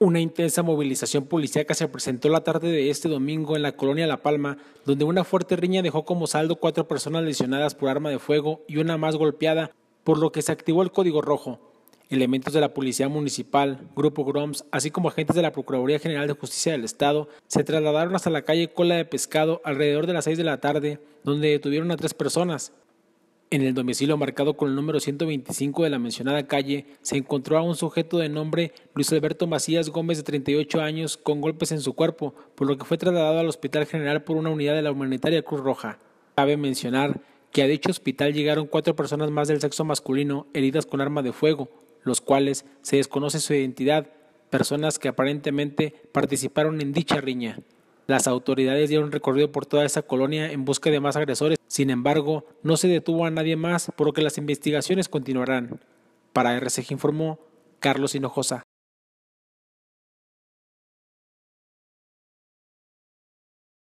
Una intensa movilización policíaca se presentó la tarde de este domingo en la colonia La Palma, donde una fuerte riña dejó como saldo cuatro personas lesionadas por arma de fuego y una más golpeada, por lo que se activó el código rojo. Elementos de la Policía Municipal, Grupo Groms, así como agentes de la Procuraduría General de Justicia del Estado, se trasladaron hasta la calle Cola de Pescado alrededor de las seis de la tarde, donde detuvieron a tres personas. En el domicilio marcado con el número 125 de la mencionada calle se encontró a un sujeto de nombre Luis Alberto Macías Gómez de 38 años con golpes en su cuerpo, por lo que fue trasladado al Hospital General por una unidad de la Humanitaria Cruz Roja. Cabe mencionar que a dicho hospital llegaron cuatro personas más del sexo masculino heridas con arma de fuego, los cuales se desconoce su identidad, personas que aparentemente participaron en dicha riña. Las autoridades dieron recorrido por toda esa colonia en busca de más agresores. Sin embargo, no se detuvo a nadie más, por lo que las investigaciones continuarán. Para RCG informó Carlos Hinojosa.